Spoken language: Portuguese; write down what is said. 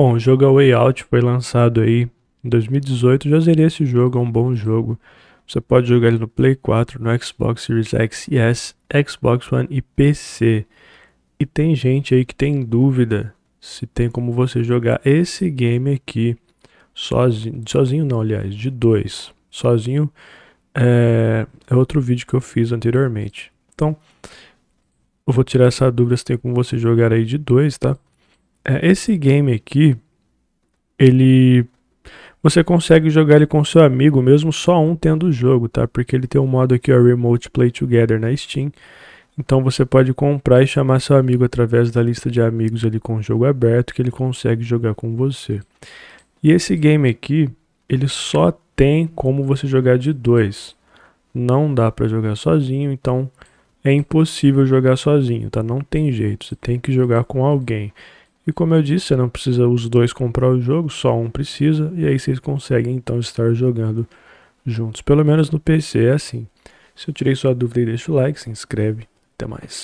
Bom, o jogo A é Way Out foi lançado aí em 2018. Já zerei esse jogo, é um bom jogo. Você pode jogar ele no Play 4, no Xbox Series X e S, Xbox One e PC. E tem gente aí que tem dúvida se tem como você jogar esse game aqui sozinho. Sozinho não, aliás, de dois. Sozinho é, é outro vídeo que eu fiz anteriormente. Então, eu vou tirar essa dúvida se tem como você jogar aí de dois, tá? É, esse game aqui, ele você consegue jogar ele com seu amigo, mesmo só um tendo o jogo, tá? Porque ele tem um modo aqui, ó, Remote Play Together na Steam. Então você pode comprar e chamar seu amigo através da lista de amigos ali com o jogo aberto, que ele consegue jogar com você. E esse game aqui, ele só tem como você jogar de dois. Não dá para jogar sozinho, então é impossível jogar sozinho, tá? Não tem jeito, você tem que jogar com alguém. E como eu disse, você não precisa os dois comprar o jogo, só um precisa, e aí vocês conseguem então estar jogando juntos. Pelo menos no PC é assim. Se eu tirei sua dúvida, deixa o like, se inscreve. Até mais.